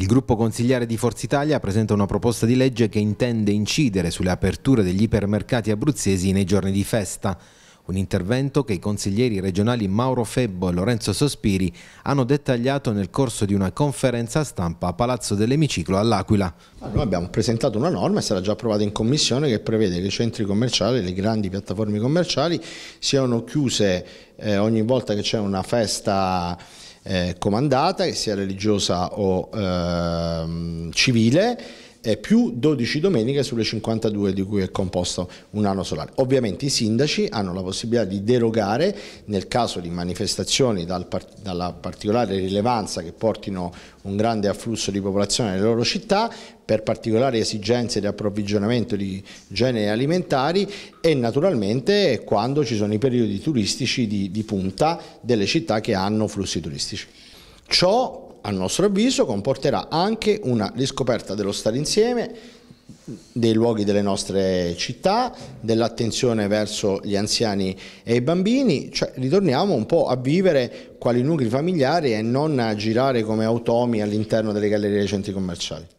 Il gruppo consigliare di Forza Italia presenta una proposta di legge che intende incidere sulle aperture degli ipermercati abruzzesi nei giorni di festa. Un intervento che i consiglieri regionali Mauro Febbo e Lorenzo Sospiri hanno dettagliato nel corso di una conferenza stampa a Palazzo dell'Emiciclo all'Aquila. Noi abbiamo presentato una norma, sarà già approvata in commissione, che prevede che i centri commerciali, le grandi piattaforme commerciali siano chiuse eh, ogni volta che c'è una festa eh, comandata, che sia religiosa o ehm, civile eh, più 12 domeniche sulle 52 di cui è composto un anno solare. Ovviamente i sindaci hanno la possibilità di derogare nel caso di manifestazioni dal, dalla particolare rilevanza che portino un grande afflusso di popolazione nelle loro città per particolari esigenze di approvvigionamento di generi alimentari e naturalmente quando ci sono i periodi turistici di, di punta delle città che hanno flussi turistici. Ciò a nostro avviso comporterà anche una riscoperta dello stare insieme dei luoghi delle nostre città, dell'attenzione verso gli anziani e i bambini, cioè ritorniamo un po' a vivere quali nuclei familiari e non a girare come automi all'interno delle gallerie dei centri commerciali.